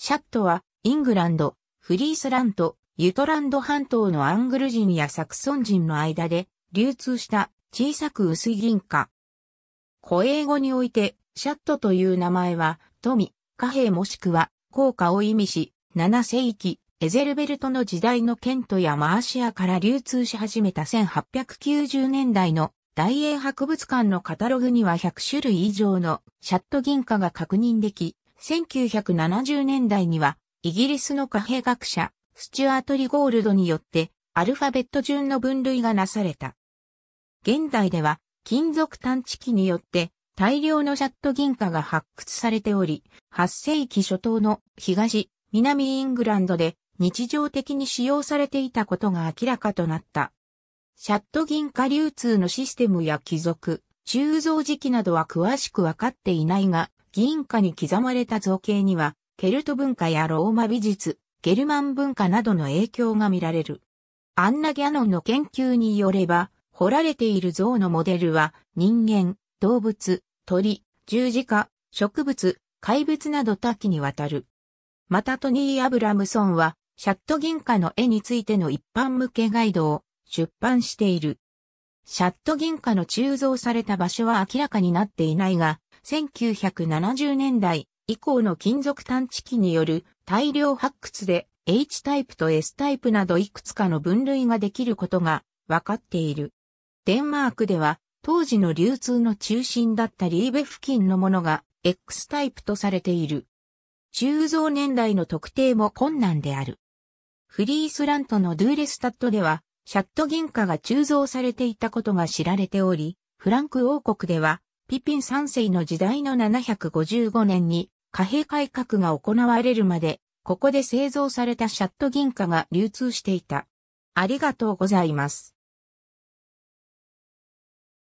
シャットは、イングランド、フリースランド、ユトランド半島のアングル人やサクソン人の間で流通した小さく薄い銀貨。古英語において、シャットという名前は、富、貨幣もしくは、効果を意味し、7世紀、エゼルベルトの時代のケントやマーシアから流通し始めた1890年代の大英博物館のカタログには100種類以上のシャット銀貨が確認でき、1970年代には、イギリスの貨幣学者、スチュアート・リゴールドによって、アルファベット順の分類がなされた。現代では、金属探知機によって、大量のシャット銀貨が発掘されており、8世紀初頭の東、南イングランドで日常的に使用されていたことが明らかとなった。シャット銀貨流通のシステムや貴族、鋳造時期などは詳しくわかっていないが、銀貨に刻まれた造形には、ケルト文化やローマ美術、ゲルマン文化などの影響が見られる。アンナ・ギャノンの研究によれば、掘られている像のモデルは、人間、動物、鳥、十字架、植物、怪物など多岐にわたる。またトニー・アブラムソンは、シャット銀貨の絵についての一般向けガイドを出版している。シャット銀貨の鋳造された場所は明らかになっていないが、1970年代以降の金属探知機による大量発掘で H タイプと S タイプなどいくつかの分類ができることが分かっている。デンマークでは当時の流通の中心だったリーベ付近のものが X タイプとされている。鋳造年代の特定も困難である。フリースラントのドゥーレスタットでは、シャット銀貨が鋳造されていたことが知られており、フランク王国では、ピピン三世の時代の755年に貨幣改革が行われるまで、ここで製造されたシャット銀貨が流通していた。ありがとうございます。